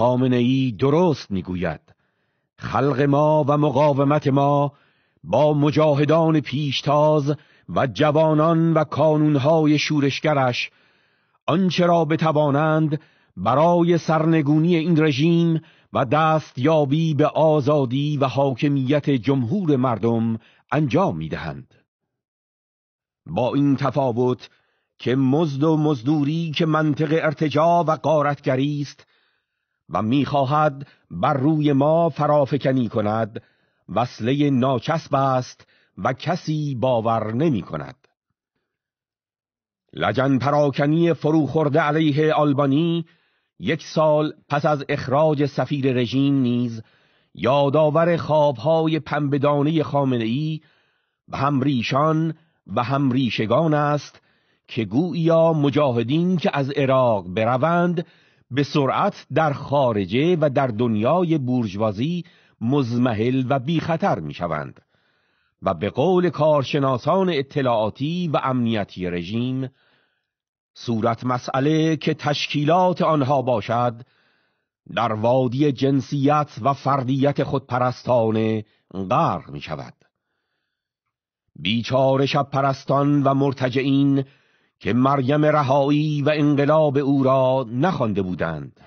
خامنه درست میگوید خلق ما و مقاومت ما با مجاهدان پیشتاز و جوانان و کانونهای شورشگرش آنچه را بتوانند برای سرنگونی این رژیم و دستیابی به آزادی و حاکمیت جمهور مردم انجام میدهند با این تفاوت که مزد و مزدوری که منطق ارتجا و قارتگری است و میخواهد بر روی ما فرافکنی کند وصله ناچسب است و کسی باور نمی کند لجن پراکنی فرو علیه آلبانی یک سال پس از اخراج سفیر رژیم نیز یادآور خوابهای پنبدانه خامنه ای هم ریشان و ریشگان است که گویا مجاهدین که از عراق بروند به سرعت در خارجه و در دنیای بورژوازی مزمحل و بیخطر می شوند و به قول کارشناسان اطلاعاتی و امنیتی رژیم صورت مسئله که تشکیلات آنها باشد در وادی جنسیت و فردیت خودپرستانه غرق می شود بیچاره شب پرستان و مرتجعین که مریم رهایی و انقلاب او را نخوانده بودند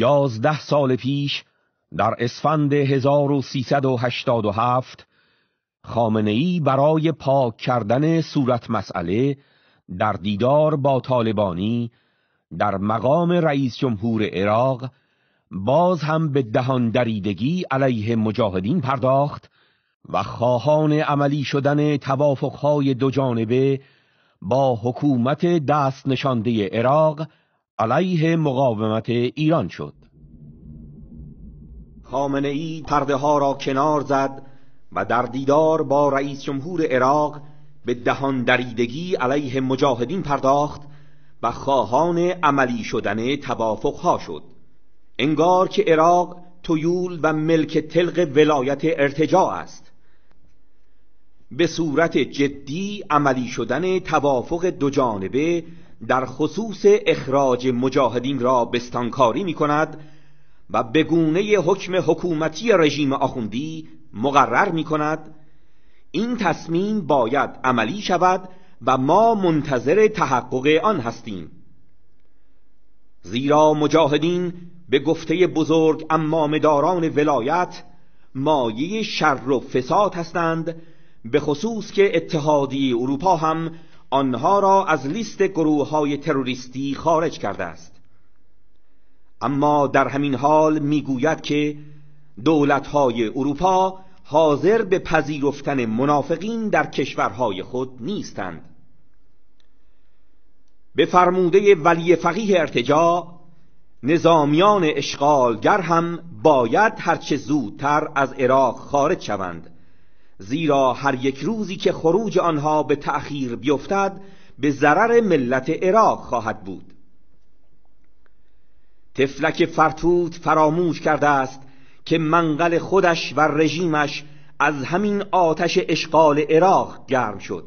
یازده سال پیش در اسفند 1387 خامنه ای برای پاک کردن صورت مسئله در دیدار با طالبانی در مقام رئیس جمهور عراق باز هم به دهان دریدگی علیه مجاهدین پرداخت و خواهان عملی شدن توافقهای دو جانبه با حکومت دست نشانده عراق علیه مقاومت ایران شد خامنه ای پرده ها را کنار زد و در دیدار با رئیس جمهور عراق به دهان دریدگی علیه مجاهدین پرداخت و خواهان عملی شدن توافق ها شد انگار که عراق تویول و ملک تلق ولایت ارتجاع است به صورت جدی عملی شدن توافق دو جانبه در خصوص اخراج مجاهدین را بستانکاری می کند و به گونه حکم حکومتی رژیم آخوندی مقرر می کند این تصمیم باید عملی شود و ما منتظر تحقق آن هستیم زیرا مجاهدین به گفته بزرگ امامداران ولایت مایه شر و فساد هستند به خصوص که اتحادیه اروپا هم آنها را از لیست گروه های تروریستی خارج کرده است اما در همین حال میگوید که دولت های اروپا حاضر به پذیرفتن منافقین در کشورهای خود نیستند به فرموده ولی فقیه ارتجا نظامیان اشغالگر هم باید هرچه زودتر از عراق خارج شوند زیرا هر یک روزی که خروج آنها به تأخیر بیفتد به ضرر ملت عراق خواهد بود تفلک فرتوت فراموش کرده است که منقل خودش و رژیمش از همین آتش اشغال عراق گرم شد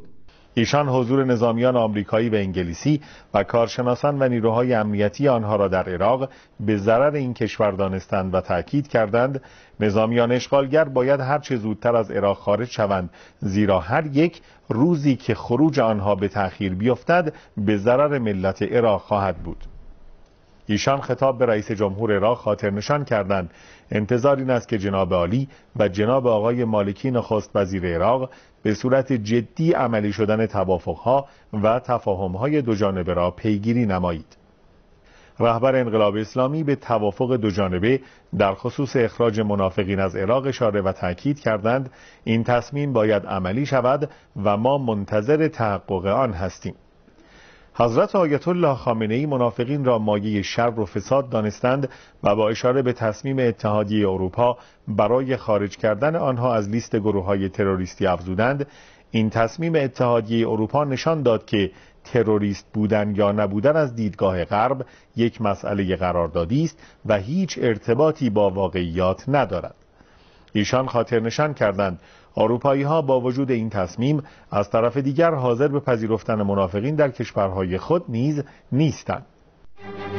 ایشان حضور نظامیان آمریکایی و انگلیسی و کارشناسان و نیروهای امنیتی آنها را در عراق به ضرر این کشور دانستند و تاکید کردند نظامیان اشغالگر باید هر چه زودتر از عراق خارج شوند زیرا هر یک روزی که خروج آنها به تأخیر بیفتد به ضرر ملت عراق خواهد بود ایشان خطاب به رئیس جمهور عراق خاطر نشان کردند انتظار این است که جناب عالی و جناب آقای مالکی نخست وزیر عراق به صورت جدی عملی شدن توافقها و تفاهمهای جانبه را پیگیری نمایید رهبر انقلاب اسلامی به توافق دو جانبه در خصوص اخراج منافقین از عراق اشاره و تاکید کردند این تصمیم باید عملی شود و ما منتظر تحقق آن هستیم حضرت آیت الله خامنه ای منافقین را مایه شر و فساد دانستند و با اشاره به تصمیم اتحادیه اروپا برای خارج کردن آنها از لیست گروه های تروریستی افزودند این تصمیم اتحادیه اروپا نشان داد که تروریست بودن یا نبودن از دیدگاه غرب یک مسئله قراردادی است و هیچ ارتباطی با واقعیات ندارد ایشان خاطر نشان کردند آروپایی ها با وجود این تصمیم از طرف دیگر حاضر به پذیرفتن منافقین در کشورهای خود نیز نیستند